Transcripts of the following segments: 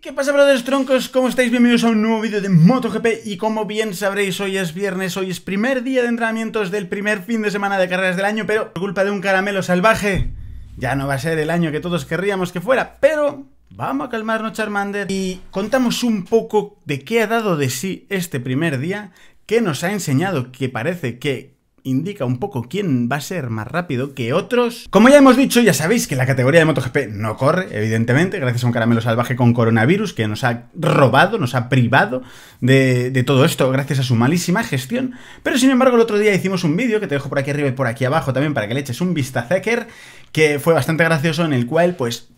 ¿Qué pasa, brothers troncos? ¿Cómo estáis? Bienvenidos a un nuevo vídeo de MotoGP y como bien sabréis, hoy es viernes, hoy es primer día de entrenamientos del primer fin de semana de carreras del año, pero por culpa de un caramelo salvaje, ya no va a ser el año que todos querríamos que fuera, pero vamos a calmarnos, Charmander, y contamos un poco de qué ha dado de sí este primer día, qué nos ha enseñado que parece que indica un poco quién va a ser más rápido que otros. Como ya hemos dicho, ya sabéis que la categoría de MotoGP no corre, evidentemente, gracias a un caramelo salvaje con coronavirus que nos ha robado, nos ha privado de, todo esto, gracias a su malísima gestión. Pero sin embargo, el otro día hicimos un vídeo que te dejo por aquí arriba y por aquí abajo también para que le eches un vistazaker que fue bastante gracioso, en el cual, pues.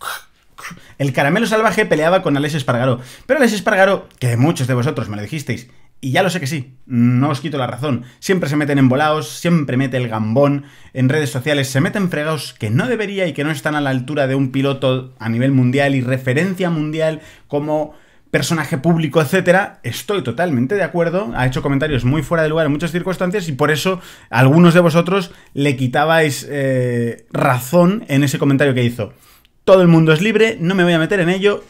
El caramelo salvaje peleaba con Alex Espargaro. Pero Alex Espargaro, que muchos de vosotros me lo dijisteis, y ya lo sé que sí, no os quito la razón. Siempre se meten volados, siempre mete el gambón, en redes sociales se meten fregados que no debería y que no están a la altura de un piloto a nivel mundial y referencia mundial como personaje público, etcétera, estoy totalmente de acuerdo. Ha hecho comentarios muy fuera de lugar en muchas circunstancias y por eso algunos de vosotros le quitabais eh, razón en ese comentario que hizo. Todo el mundo es libre, no me voy a meter en ello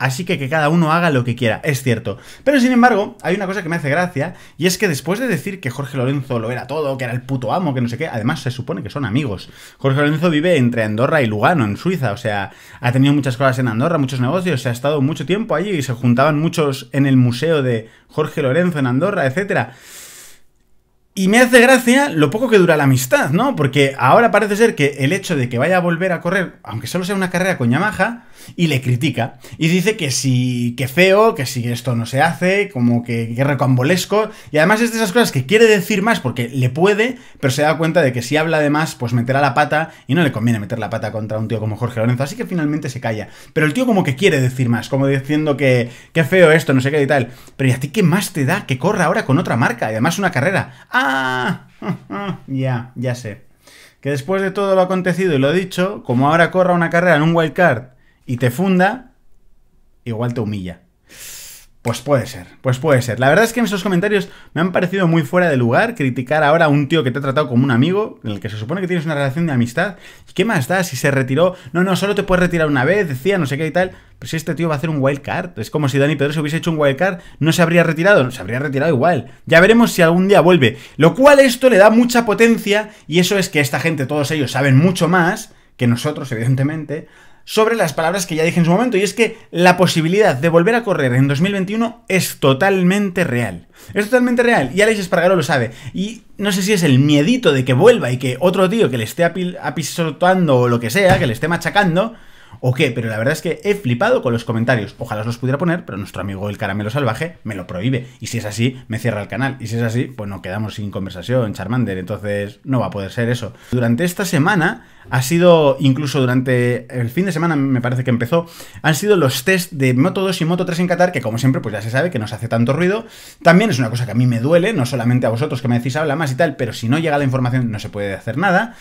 Así que que cada uno haga lo que quiera, es cierto. Pero sin embargo, hay una cosa que me hace gracia, y es que después de decir que Jorge Lorenzo lo era todo, que era el puto amo, que no sé qué, además se supone que son amigos. Jorge Lorenzo vive entre Andorra y Lugano, en Suiza, o sea, ha tenido muchas cosas en Andorra, muchos negocios, se ha estado mucho tiempo allí y se juntaban muchos en el museo de Jorge Lorenzo en Andorra, etcétera. Y me hace gracia lo poco que dura la amistad, ¿no? Porque ahora parece ser que el hecho de que vaya a volver a correr, aunque solo sea una carrera con Yamaha, y le critica. Y dice que si, que feo, que si esto no se hace, como que, recambolesco. Y además es de esas cosas que quiere decir más porque le puede, pero se da cuenta de que si habla de más, pues meterá la pata y no le conviene meter la pata contra un tío como Jorge Lorenzo. Así que finalmente se calla. Pero el tío como que quiere decir más, como diciendo que, que feo esto, no sé qué y tal. Pero ¿y a ti qué más te da que corra ahora con otra marca? Y además una carrera. Ah, ya, ya sé. Que después de todo lo acontecido y lo dicho, como ahora corra una carrera en un wildcard y te funda, igual te humilla. Pues puede ser, pues puede ser. La verdad es que en esos comentarios me han parecido muy fuera de lugar criticar ahora a un tío que te ha tratado como un amigo, en el que se supone que tienes una relación de amistad. ¿Y qué más da si se retiró? No, no, solo te puedes retirar una vez, decía, no sé qué y tal. Pero pues si este tío va a hacer un wild card, es como si Dani Pedro se hubiese hecho un wild card, no se habría retirado, no se habría retirado igual. Ya veremos si algún día vuelve. Lo cual esto le da mucha potencia y eso es que esta gente, todos ellos, saben mucho más que nosotros, evidentemente, sobre las palabras que ya dije en su momento, y es que la posibilidad de volver a correr en 2021 es totalmente real. Es totalmente real, y Alex Espargaro lo sabe. Y no sé si es el miedito de que vuelva y que otro tío que le esté apisotando o lo que sea, que le esté machacando, o qué, pero la verdad es que he flipado con los comentarios. Ojalá los pudiera poner, pero nuestro amigo el caramelo salvaje me lo prohíbe. Y si es así, me cierra el canal. Y si es así, pues nos quedamos sin conversación, Charmander. Entonces no va a poder ser eso. Durante esta semana ha sido, incluso durante el fin de semana me parece que empezó, han sido los test de Moto 2 y Moto 3 en Qatar, que como siempre pues ya se sabe que no se hace tanto ruido. También es una cosa que a mí me duele, no solamente a vosotros que me decís habla más y tal, pero si no llega la información no se puede hacer nada.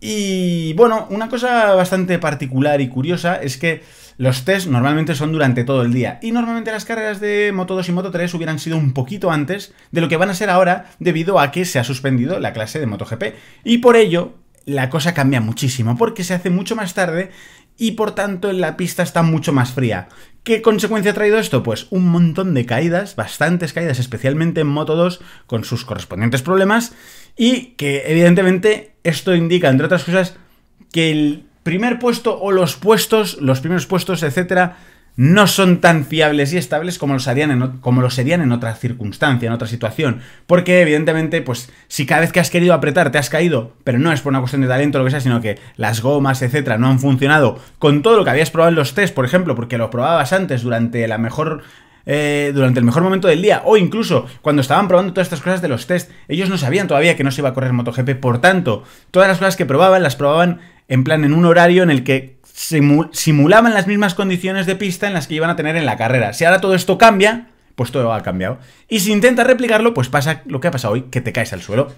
Y bueno, una cosa bastante particular y curiosa es que los test normalmente son durante todo el día y normalmente las carreras de Moto 2 y Moto 3 hubieran sido un poquito antes de lo que van a ser ahora debido a que se ha suspendido la clase de MotoGP y por ello la cosa cambia muchísimo, porque se hace mucho más tarde y por tanto la pista está mucho más fría. ¿Qué consecuencia ha traído esto? Pues un montón de caídas, bastantes caídas, especialmente en Moto 2, con sus correspondientes problemas, y que evidentemente esto indica, entre otras cosas, que el primer puesto o los puestos, los primeros puestos, etcétera, no son tan fiables y estables como lo, serían en, como serían en otra circunstancia, en otra situación. Porque evidentemente, pues si cada vez que has querido apretar te has caído, pero no es por una cuestión de talento o lo que sea, sino que las gomas, etcétera, no han funcionado con todo lo que habías probado en los test, por ejemplo, porque lo probabas antes durante la mejor eh, durante el mejor momento del día o incluso cuando estaban probando todas estas cosas de los test, ellos no sabían todavía que no se iba a correr MotoGP, por tanto, todas las cosas que probaban las probaban en plan en un horario en el que simulaban las mismas condiciones de pista en las que iban a tener en la carrera. Si ahora todo esto cambia, pues todo ha cambiado. Y si intentas replicarlo, pues pasa lo que ha pasado hoy, que te caes al suelo.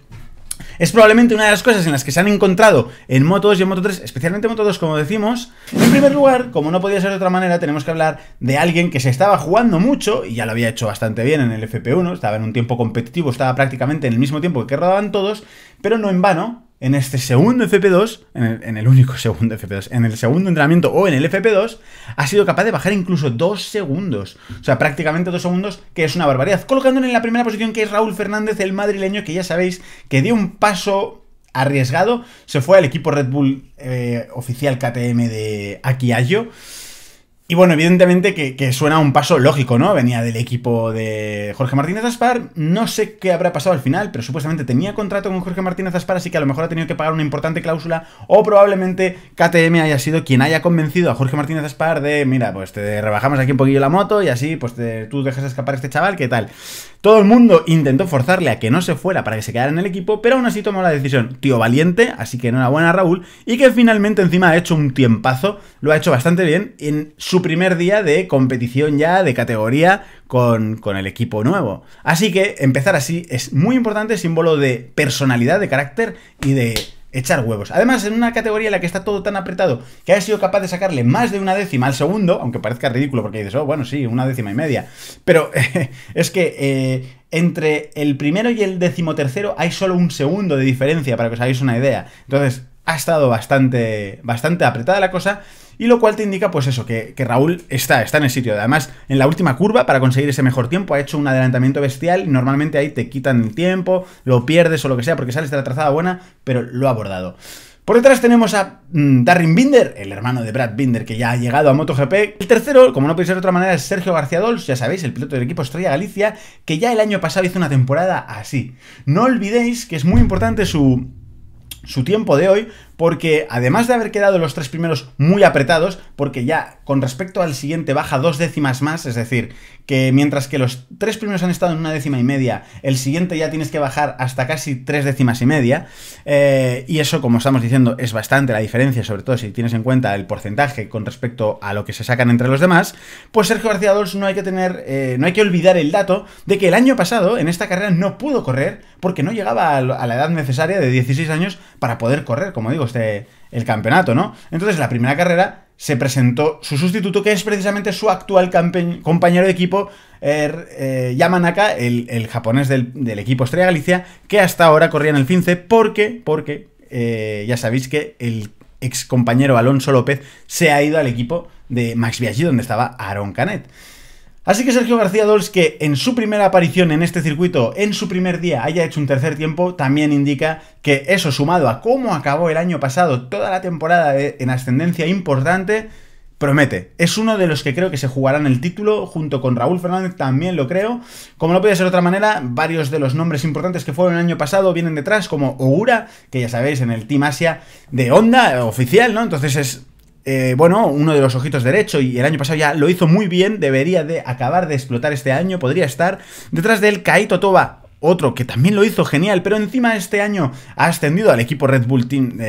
Es probablemente una de las cosas en las que se han encontrado en Moto 2 y en Moto 3, especialmente en Moto 2, como decimos. En primer lugar, como no podía ser de otra manera, tenemos que hablar de alguien que se estaba jugando mucho, y ya lo había hecho bastante bien en el FP1, estaba en un tiempo competitivo, estaba prácticamente en el mismo tiempo que rodaban todos, pero no en vano, en este segundo FP2, en el, único segundo FP2, en el segundo entrenamiento o en el FP2, ha sido capaz de bajar incluso dos segundos. O sea, prácticamente dos segundos, que es una barbaridad. Colocándole en la primera posición, que es Raúl Fernández, el madrileño, que ya sabéis que dio un paso arriesgado, se fue al equipo Red Bull eh, oficial KTM de Akiayo. Y bueno, evidentemente que, suena un paso lógico, ¿no? Venía del equipo de Jorge Martínez Aspar. No sé qué habrá pasado al final, pero supuestamente tenía contrato con Jorge Martínez Aspar, así que a lo mejor ha tenido que pagar una importante cláusula. O probablemente KTM haya sido quien haya convencido a Jorge Martínez Aspar de, mira, pues te rebajamos aquí un poquillo la moto y así, pues tú dejas escapar a este chaval, ¿qué tal? Todo el mundo intentó forzarle a que no se fuera para que se quedara en el equipo, pero aún así tomó la decisión. Tío valiente, así que enhorabuena Raúl, y que finalmente encima ha hecho un tiempazo, lo ha hecho bastante bien en su su primer día de competición ya de categoría con, el equipo nuevo. Así que empezar así es muy importante, símbolo de personalidad, de carácter y de echar huevos. Además, en una categoría en la que está todo tan apretado que ha sido capaz de sacarle más de una décima al segundo, aunque parezca ridículo porque dices, oh, bueno, sí, una décima y media. Pero es que... Eh, entre el primero y el decimotercero hay solo un segundo de diferencia, para que os hagáis una idea. Entonces, ha estado bastante, bastante apretada la cosa y lo cual te indica pues eso, que, que, Raúl está, está en el sitio. Además, en la última curva, para conseguir ese mejor tiempo, ha hecho un adelantamiento bestial normalmente ahí te quitan el tiempo, lo pierdes o lo que sea, porque sales de la trazada buena, pero lo ha abordado. Por detrás tenemos a mm, Darren Binder, el hermano de Brad Binder, que ya ha llegado a MotoGP. El tercero, como no podéis ser de otra manera, es Sergio García Dols, ya sabéis, el piloto del equipo Estrella Galicia, que ya el año pasado hizo una temporada así. No olvidéis que es muy importante su, su tiempo de hoy, porque además de haber quedado los tres primeros muy apretados, porque ya con respecto al siguiente baja dos décimas más, es decir, que mientras que los tres primeros han estado en una décima y media, el siguiente ya tienes que bajar hasta casi tres décimas y media, eh, y eso, como estamos diciendo, es bastante la diferencia, sobre todo si tienes en cuenta el porcentaje con respecto a lo que se sacan entre los demás, pues Sergio García Dols no hay que tener, eh, no hay que olvidar el dato de que el año pasado en esta carrera no pudo correr porque no llegaba a la edad necesaria de 16 años para poder correr, como digo, el campeonato, ¿no? Entonces, la primera carrera se presentó su sustituto, que es precisamente su actual compañero de equipo, er, eh, Yamanaka, el, japonés del, equipo Estrella Galicia, que hasta ahora corría en el Fince, porque, porque eh, ya sabéis que el ex compañero Alonso López se ha ido al equipo de Max Biaggi, donde estaba Aaron Canet. Así que Sergio García Dols, que en su primera aparición en este circuito, en su primer día, haya hecho un tercer tiempo, también indica que eso sumado a cómo acabó el año pasado toda la temporada en ascendencia importante, promete. Es uno de los que creo que se jugarán el título, junto con Raúl Fernández también lo creo. Como no puede ser de otra manera, varios de los nombres importantes que fueron el año pasado vienen detrás, como Ogura, que ya sabéis, en el Team Asia de Honda, eh, oficial, ¿no? Entonces es eh, bueno, uno de los ojitos derecho y el año pasado ya lo hizo muy bien, debería de acabar de explotar este año, podría estar detrás del Kaito Toba, otro que también lo hizo genial, pero encima este año ha ascendido al equipo Red Bull Team hay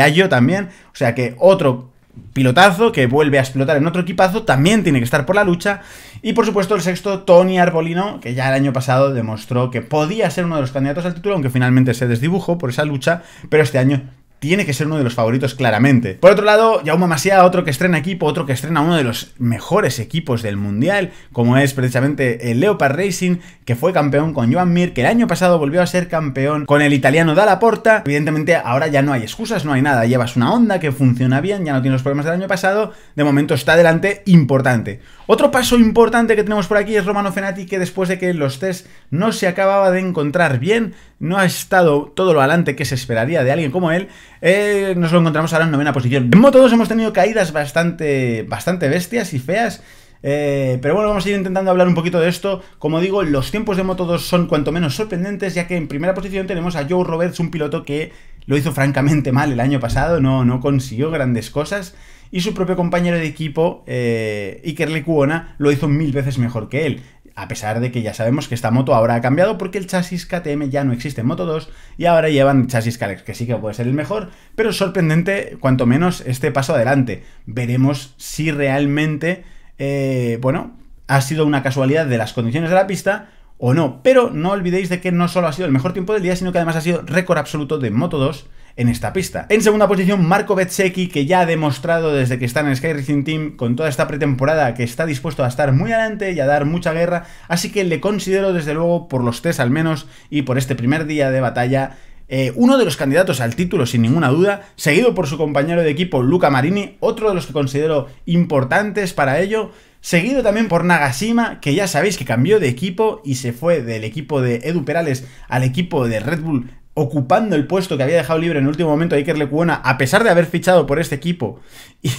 eh, yo también, o sea que otro pilotazo que vuelve a explotar en otro equipazo, también tiene que estar por la lucha. Y por supuesto el sexto, Tony Arbolino, que ya el año pasado demostró que podía ser uno de los candidatos al título, aunque finalmente se desdibujó por esa lucha, pero este año tiene que ser uno de los favoritos claramente. Por otro lado, Jaume Masia, otro que estrena equipo, otro que estrena uno de los mejores equipos del Mundial, como es precisamente el Leopard Racing, que fue campeón con Joan Mir, que el año pasado volvió a ser campeón con el italiano Dalla Porta. Evidentemente, ahora ya no hay excusas, no hay nada. Llevas una onda que funciona bien, ya no tiene los problemas del año pasado. De momento está adelante, importante. Otro paso importante que tenemos por aquí es Romano Fenati, que después de que los test no se acababa de encontrar bien, no ha estado todo lo adelante que se esperaría de alguien como él, eh, nos lo encontramos ahora en novena posición. En Moto 2 hemos tenido caídas bastante, bastante bestias y feas. Eh, pero bueno, vamos a ir intentando hablar un poquito de esto. Como digo, los tiempos de Moto 2 son cuanto menos sorprendentes, ya que en primera posición tenemos a Joe Roberts, un piloto que lo hizo francamente mal el año pasado, no, no consiguió grandes cosas y su propio compañero de equipo, eh, Iker Lecuona, lo hizo mil veces mejor que él. A pesar de que ya sabemos que esta moto ahora ha cambiado porque el chasis KTM ya no existe en Moto 2 y ahora llevan chasis Kalex, que sí que puede ser el mejor, pero sorprendente cuanto menos este paso adelante. Veremos si realmente, eh, bueno, ha sido una casualidad de las condiciones de la pista o no. Pero no olvidéis de que no solo ha sido el mejor tiempo del día, sino que además ha sido récord absoluto de Moto 2 en esta pista. En segunda posición, Marco Bezzecchi, que ya ha demostrado desde que está en el Sky Racing Team con toda esta pretemporada que está dispuesto a estar muy adelante y a dar mucha guerra, así que le considero desde luego, por los test al menos, y por este primer día de batalla, eh, uno de los candidatos al título sin ninguna duda, seguido por su compañero de equipo Luca Marini, otro de los que considero importantes para ello, seguido también por Nagashima, que ya sabéis que cambió de equipo y se fue del equipo de Edu Perales al equipo de Red Bull ocupando el puesto que había dejado libre en el último momento Iker Lecuona, a pesar de haber fichado por este equipo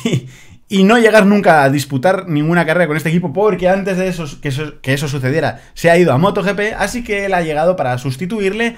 y, no llegar nunca a disputar ninguna carrera con este equipo, porque antes de eso que, eso, que eso sucediera, se ha ido a MotoGP, así que él ha llegado para sustituirle.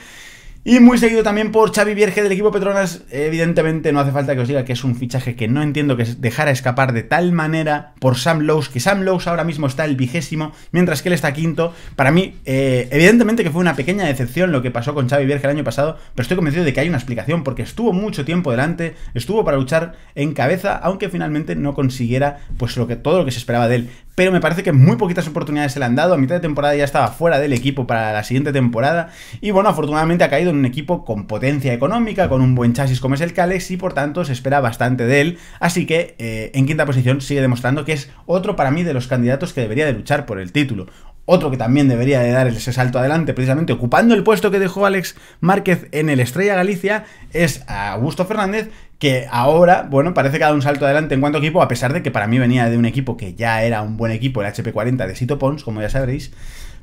Y muy seguido también por Xavi Vierge del equipo Petronas. Evidentemente no hace falta que os diga que es un fichaje que no entiendo que dejara escapar de tal manera por Sam Lowes, que Sam Lowes ahora mismo está el vigésimo, mientras que él está quinto. Para mí, eh, evidentemente que fue una pequeña decepción lo que pasó con Xavi Vierge el año pasado, pero estoy convencido de que hay una explicación, porque estuvo mucho tiempo delante, estuvo para luchar en cabeza, aunque finalmente no consiguiera pues lo que, todo lo que se esperaba de él pero me parece que muy poquitas oportunidades se le han dado. A mitad de temporada ya estaba fuera del equipo para la siguiente temporada. Y bueno, afortunadamente ha caído en un equipo con potencia económica, con un buen chasis como es el Calex, y por tanto se espera bastante de él. Así que eh, en quinta posición sigue demostrando que es otro para mí de los candidatos que debería de luchar por el título otro que también debería de dar ese salto adelante, precisamente ocupando el puesto que dejó Alex Márquez en el Estrella Galicia, es Augusto Fernández, que ahora, bueno, parece que ha dado un salto adelante en cuanto a equipo, a pesar de que para mí venía de un equipo que ya era un buen equipo, el HP40 de Sito Pons, como ya sabréis.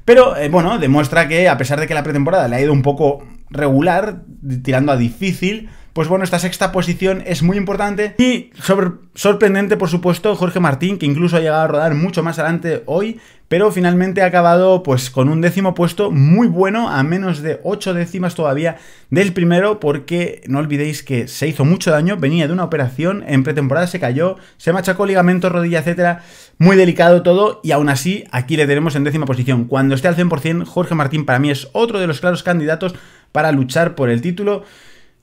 Pero eh, bueno, demuestra que a pesar de que la pretemporada le ha ido un poco regular, tirando a difícil, pues bueno, esta sexta posición es muy importante y sorprendente, por supuesto, Jorge Martín, que incluso ha llegado a rodar mucho más adelante hoy, pero finalmente ha acabado pues con un décimo puesto muy bueno, a menos de ocho décimas todavía del primero, porque no olvidéis que se hizo mucho daño, venía de una operación, en pretemporada se cayó, se machacó ligamento, rodilla, etcétera, muy delicado todo, y aún así aquí le tenemos en décima posición. Cuando esté al 100%, Jorge Martín para mí es otro de los claros candidatos para luchar por el título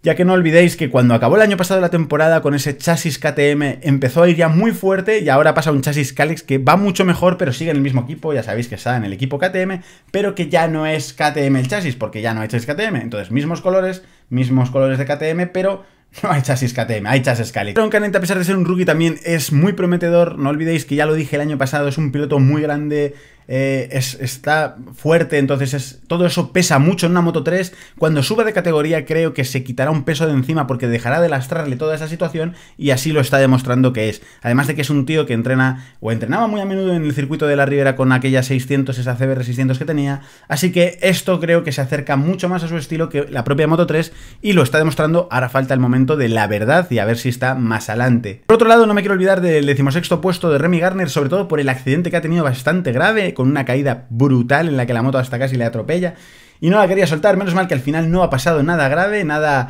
ya que no olvidéis que cuando acabó el año pasado la temporada con ese chasis KTM empezó a ir ya muy fuerte y ahora pasa un chasis Calix que va mucho mejor pero sigue en el mismo equipo, ya sabéis que está en el equipo KTM, pero que ya no es KTM el chasis porque ya no hay chasis KTM, entonces mismos colores, mismos colores de KTM, pero no hay chasis KTM, hay chasis Calix. Pero a pesar de ser un rookie, también es muy prometedor. No olvidéis que ya lo dije el año pasado, es un piloto muy grande, eh, es, está fuerte, entonces es, todo eso pesa mucho en una Moto 3. Cuando suba de categoría creo que se quitará un peso de encima porque dejará de lastrarle toda esa situación y así lo está demostrando que es. Además de que es un tío que entrena o entrenaba muy a menudo en el circuito de la Ribera con aquella 600, esa CBR 600 que tenía. Así que esto creo que se acerca mucho más a su estilo que la propia Moto 3 y lo está demostrando. Ahora falta el momento de la verdad y a ver si está más adelante. Por otro lado, no me quiero olvidar del decimosexto puesto de Remy Garner, sobre todo por el accidente que ha tenido bastante grave con una caída brutal en la que la moto hasta casi le atropella. Y no la quería soltar, menos mal que al final no ha pasado nada grave, nada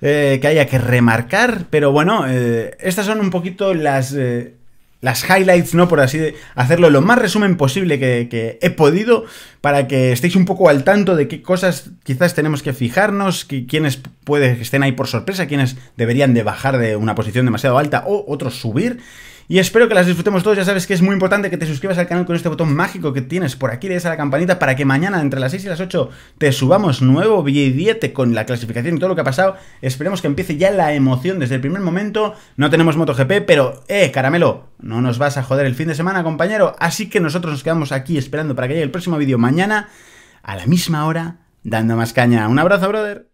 eh, que haya que remarcar. Pero bueno, eh, estas son un poquito las, eh, las highlights, ¿no? Por así hacerlo lo más resumen posible que, he podido para que estéis un poco al tanto de qué cosas quizás tenemos que fijarnos, quiénes pueden que estén ahí por sorpresa, quiénes deberían de bajar de una posición demasiado alta o otros subir. Y espero que las disfrutemos todos. Ya sabes que es muy importante que te suscribas al canal con este botón mágico que tienes por aquí, le des a la campanita para que mañana entre las 6 y las 8 te subamos nuevo billete con la clasificación y todo lo que ha pasado. Esperemos que empiece ya la emoción desde el primer momento. No tenemos MotoGP, pero, eh, caramelo, no nos vas a joder el fin de semana, compañero. Así que nosotros nos quedamos aquí esperando para que llegue el próximo vídeo mañana a la misma hora, dando más caña. Un abrazo, brother.